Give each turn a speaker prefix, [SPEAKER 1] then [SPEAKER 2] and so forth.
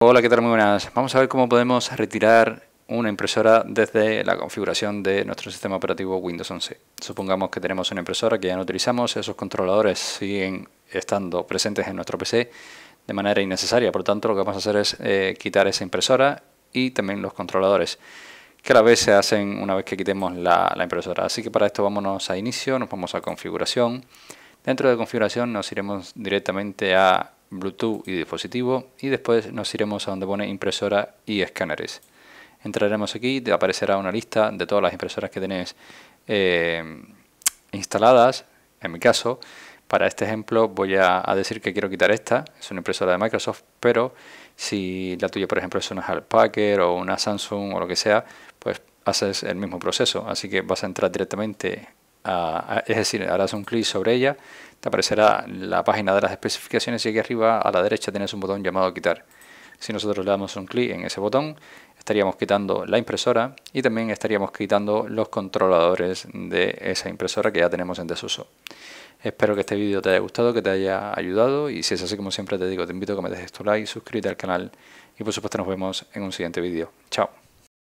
[SPEAKER 1] Hola, ¿qué tal? Muy buenas. Vamos a ver cómo podemos retirar una impresora desde la configuración de nuestro sistema operativo Windows 11. Supongamos que tenemos una impresora que ya no utilizamos, esos controladores siguen estando presentes en nuestro PC de manera innecesaria, por lo tanto lo que vamos a hacer es eh, quitar esa impresora y también los controladores, que a la vez se hacen una vez que quitemos la impresora. Así que para esto vámonos a inicio, nos vamos a configuración. Dentro de configuración nos iremos directamente a Bluetooth y dispositivo y después nos iremos a donde pone impresora y escáneres. Entraremos aquí, te aparecerá una lista de todas las impresoras que tenés eh, instaladas. En mi caso, para este ejemplo voy a, decir que quiero quitar esta, es una impresora de Microsoft, pero si la tuya por ejemplo es una Packer o una Samsung o lo que sea, pues haces el mismo proceso. Así que vas a entrar directamente es decir, harás un clic sobre ella, te aparecerá la página de las especificaciones y aquí arriba a la derecha tienes un botón llamado quitar. Si nosotros le damos un clic en ese botón, estaríamos quitando la impresora y también estaríamos quitando los controladores de esa impresora que ya tenemos en desuso. Espero que este vídeo te haya gustado, que te haya ayudado y si es así como siempre te digo, te invito a que me dejes tu like, suscríbete al canal y por supuesto nos vemos en un siguiente vídeo. Chao.